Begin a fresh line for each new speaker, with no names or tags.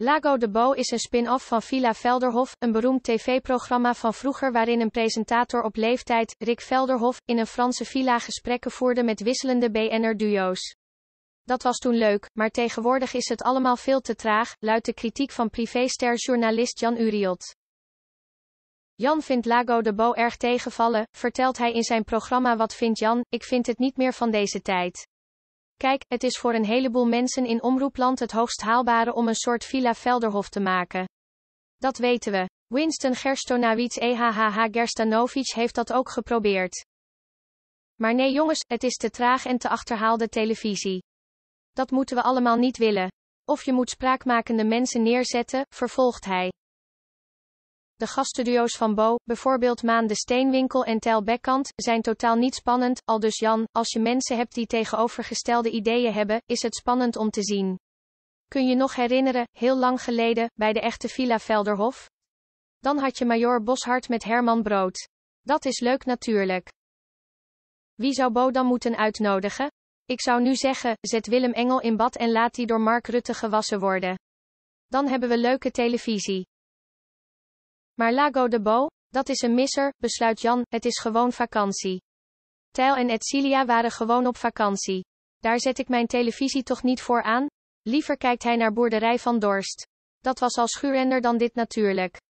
Lago de Beau is een spin-off van Villa Velderhof, een beroemd tv-programma van vroeger waarin een presentator op leeftijd, Rick Velderhof, in een Franse villa gesprekken voerde met wisselende BNR-duo's. Dat was toen leuk, maar tegenwoordig is het allemaal veel te traag, luidt de kritiek van privéster-journalist Jan Uriot. Jan vindt Lago de Beau erg tegenvallen, vertelt hij in zijn programma Wat vindt Jan, ik vind het niet meer van deze tijd. Kijk, het is voor een heleboel mensen in omroepland het hoogst haalbare om een soort Villa Velderhof te maken. Dat weten we. Winston Gerstonawiec EHHH Gerstanovic heeft dat ook geprobeerd. Maar nee jongens, het is te traag en te achterhaalde televisie. Dat moeten we allemaal niet willen. Of je moet spraakmakende mensen neerzetten, vervolgt hij. De gaststudio's van Bo, bijvoorbeeld Maan de Steenwinkel en Telbekkant, Bekkant, zijn totaal niet spannend, al dus Jan, als je mensen hebt die tegenovergestelde ideeën hebben, is het spannend om te zien. Kun je nog herinneren, heel lang geleden, bij de echte Villa Velderhof? Dan had je Major Boshart met Herman Brood. Dat is leuk natuurlijk. Wie zou Bo dan moeten uitnodigen? Ik zou nu zeggen, zet Willem Engel in bad en laat die door Mark Rutte gewassen worden. Dan hebben we leuke televisie. Maar Lago de Bo? Dat is een misser, besluit Jan, het is gewoon vakantie. Tijl en Edcilia waren gewoon op vakantie. Daar zet ik mijn televisie toch niet voor aan? Liever kijkt hij naar boerderij van Dorst. Dat was al schurender dan dit natuurlijk.